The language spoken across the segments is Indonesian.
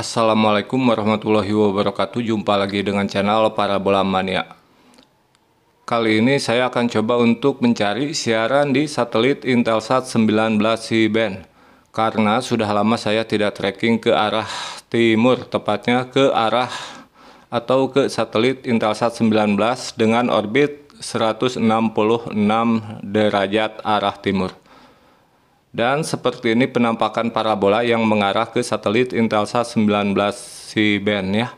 Assalamualaikum warahmatullahi wabarakatuh Jumpa lagi dengan channel Parabola Mania Kali ini saya akan coba untuk mencari siaran di satelit Intelsat 19 C-band Karena sudah lama saya tidak tracking ke arah timur Tepatnya ke arah atau ke satelit Intelsat 19 dengan orbit 166 derajat arah timur dan seperti ini penampakan parabola yang mengarah ke satelit Intelsat 19 C band ya.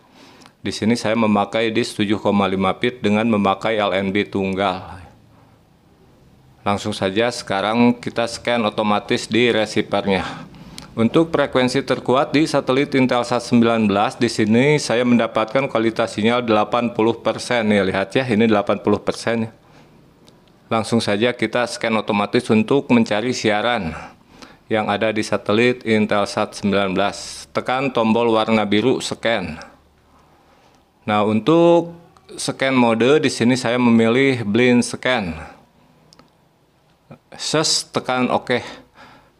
Di sini saya memakai disk 7,5 pit dengan memakai LNB tunggal. Langsung saja sekarang kita scan otomatis di receivernya. Untuk frekuensi terkuat di satelit Intelsat 19 di sini saya mendapatkan kualitas sinyal 80% ya lihat ya ini 80% ya langsung saja kita scan otomatis untuk mencari siaran yang ada di satelit Intelsat 19. Tekan tombol warna biru scan. Nah, untuk scan mode di sini saya memilih blind scan. Ses, tekan OK.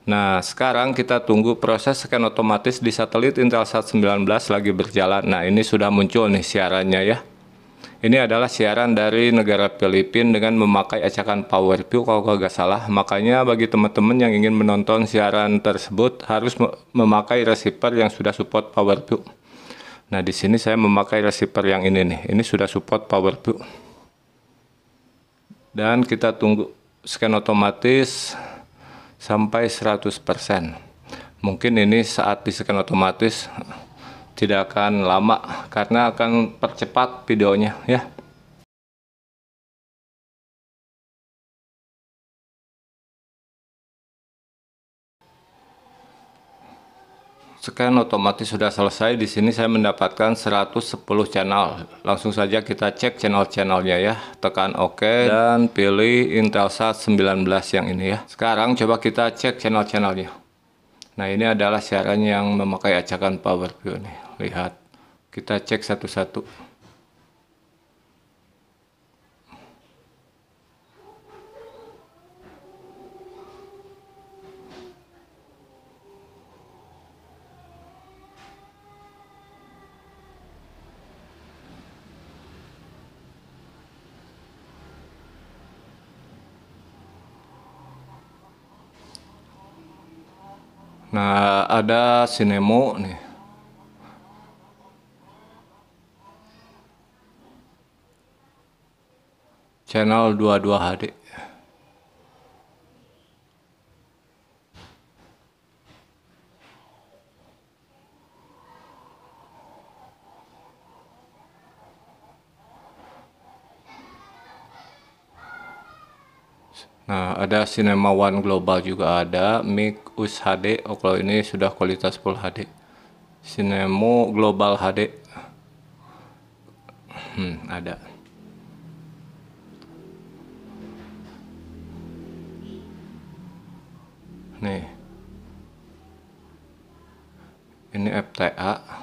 Nah, sekarang kita tunggu proses scan otomatis di satelit Intelsat 19 lagi berjalan. Nah, ini sudah muncul nih siarannya ya. Ini adalah siaran dari negara Filipina dengan memakai acakan PowerView kalau nggak salah. Makanya bagi teman-teman yang ingin menonton siaran tersebut harus memakai receiver yang sudah support PowerView. Nah, di sini saya memakai receiver yang ini nih. Ini sudah support PowerView. Dan kita tunggu scan otomatis sampai 100%. Mungkin ini saat di scan otomatis tidak akan lama karena akan percepat videonya ya scan otomatis sudah selesai di sini saya mendapatkan 110 channel langsung saja kita cek channel-channelnya ya tekan OK dan pilih Intelsat 19 yang ini ya sekarang coba kita cek channel-channelnya Nah ini adalah siaran yang memakai acakan power view nih. Lihat, kita cek satu-satu. Nah, ada sinemo nih. Channel 22 HD. Nah, ada Cinema One Global juga ada, Mic US HD. Oh, kalau ini sudah kualitas full HD. Cinema Global HD. Hmm, ada. Nih. Ini FTA.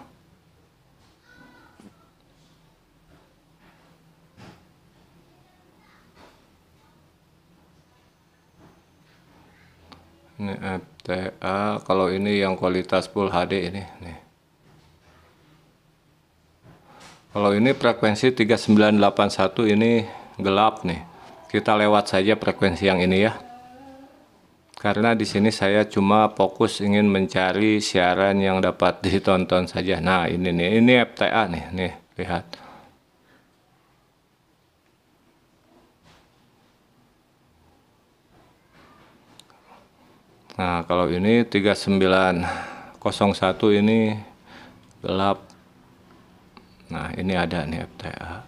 Ini FTA, eh, kalau ini yang kualitas full HD ini. Nih. Kalau ini frekuensi 3981 ini gelap nih. Kita lewat saja frekuensi yang ini ya. Karena di sini saya cuma fokus ingin mencari siaran yang dapat ditonton saja. Nah, ini nih, ini FTA nih, nih, lihat. Nah, kalau ini 3901 ini gelap. Nah, ini ada nih FTA.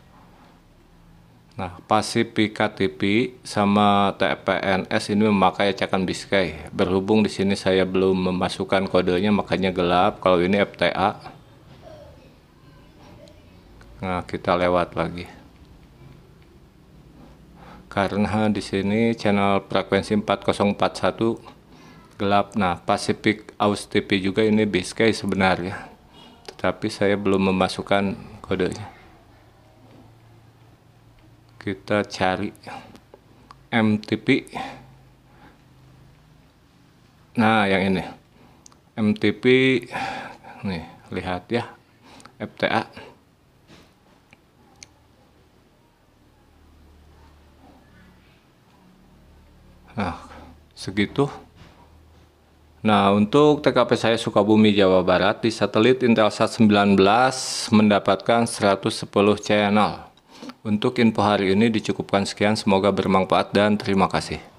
Nah, pasif TV sama TPNS ini memakai ecekan Biscay. Berhubung di sini saya belum memasukkan kodenya makanya gelap. Kalau ini FTA. Nah, kita lewat lagi karena di sini channel frekuensi 4041 gelap. Nah, Pacific Aus TV juga ini base case sebenarnya. Tetapi saya belum memasukkan kodenya. Kita cari MTP. Nah, yang ini. MTP nih, lihat ya. FTA. Nah, segitu Nah, untuk TKP saya Sukabumi, Jawa Barat, di satelit Intelsat 19 mendapatkan 110 channel. Untuk info hari ini dicukupkan sekian, semoga bermanfaat dan terima kasih.